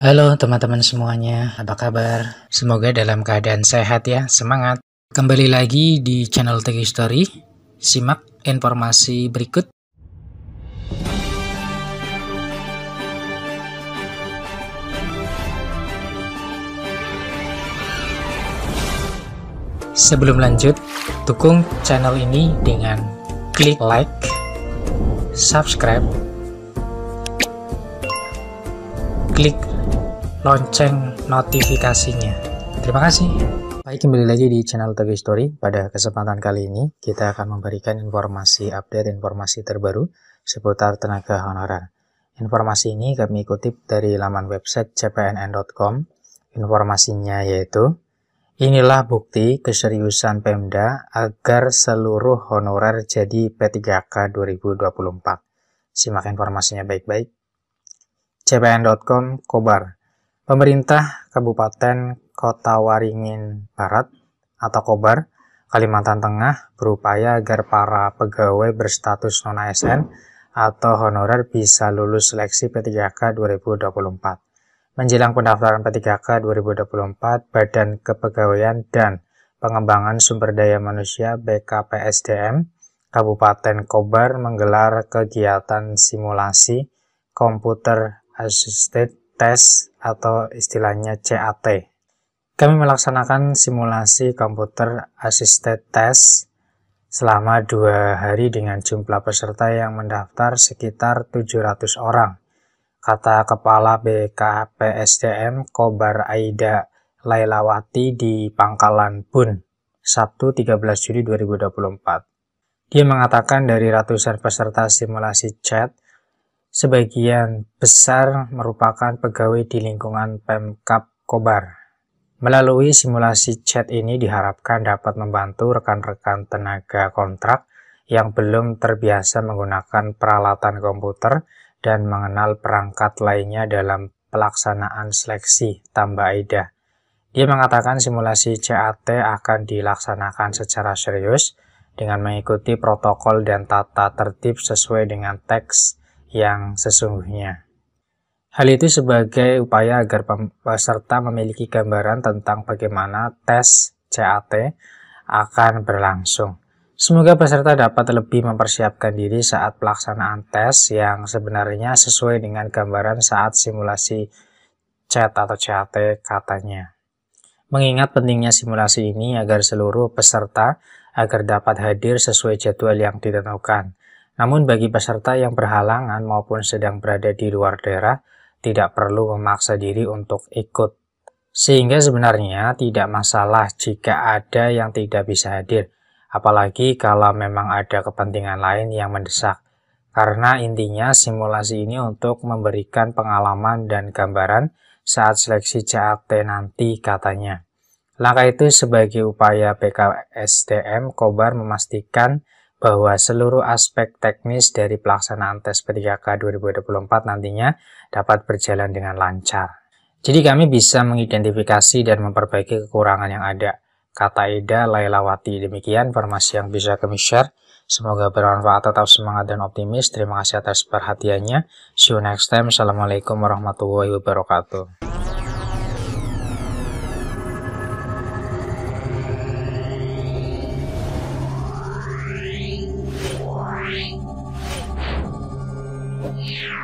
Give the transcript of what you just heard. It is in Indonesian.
Halo teman-teman semuanya, apa kabar? Semoga dalam keadaan sehat ya, semangat. Kembali lagi di channel Tech History, simak informasi berikut. Sebelum lanjut, dukung channel ini dengan klik like, subscribe, klik lonceng notifikasinya. Terima kasih. Baik, kembali lagi di channel TV Story. Pada kesempatan kali ini, kita akan memberikan informasi update informasi terbaru seputar tenaga honorer. Informasi ini kami kutip dari laman website cpnn.com. Informasinya yaitu, inilah bukti keseriusan Pemda agar seluruh honorer jadi P3K 2024. Simak informasinya baik-baik. cpn.com Kobar Pemerintah Kabupaten Kota Waringin Barat atau Kobar, Kalimantan Tengah berupaya agar para pegawai berstatus non ASN atau honorer bisa lulus seleksi P3K 2024. Menjelang pendaftaran P3K 2024, Badan Kepegawaian dan Pengembangan Sumber Daya Manusia BKPSDM Kabupaten Kobar menggelar kegiatan simulasi komputer Assisted tes atau istilahnya CAT. Kami melaksanakan simulasi komputer assisted test selama dua hari dengan jumlah peserta yang mendaftar sekitar 700 orang. Kata Kepala BKPSDM Kobar Aida Lailawati di Pangkalan Bun, Sabtu 13 Juli 2024. Dia mengatakan dari ratusan peserta simulasi chat, sebagian besar merupakan pegawai di lingkungan Pemkap Kobar. Melalui simulasi chat ini diharapkan dapat membantu rekan-rekan tenaga kontrak yang belum terbiasa menggunakan peralatan komputer dan mengenal perangkat lainnya dalam pelaksanaan seleksi, tambah Aida. Dia mengatakan simulasi CAT akan dilaksanakan secara serius dengan mengikuti protokol dan tata tertib sesuai dengan teks yang sesungguhnya. Hal itu sebagai upaya agar peserta memiliki gambaran tentang bagaimana tes CAT akan berlangsung. Semoga peserta dapat lebih mempersiapkan diri saat pelaksanaan tes yang sebenarnya sesuai dengan gambaran saat simulasi CAT atau CAT katanya. Mengingat pentingnya simulasi ini agar seluruh peserta agar dapat hadir sesuai jadwal yang ditentukan. Namun bagi peserta yang berhalangan maupun sedang berada di luar daerah, tidak perlu memaksa diri untuk ikut. Sehingga sebenarnya tidak masalah jika ada yang tidak bisa hadir, apalagi kalau memang ada kepentingan lain yang mendesak. Karena intinya simulasi ini untuk memberikan pengalaman dan gambaran saat seleksi CAT nanti katanya. Langkah itu sebagai upaya PKSDM Kobar memastikan bahwa seluruh aspek teknis dari pelaksanaan tes P3K 2024 nantinya dapat berjalan dengan lancar. Jadi kami bisa mengidentifikasi dan memperbaiki kekurangan yang ada. Kata Ida Lailawati, demikian informasi yang bisa kami share. Semoga bermanfaat, tetap semangat dan optimis. Terima kasih atas perhatiannya. See you next time. Assalamualaikum warahmatullahi wabarakatuh. Yeah.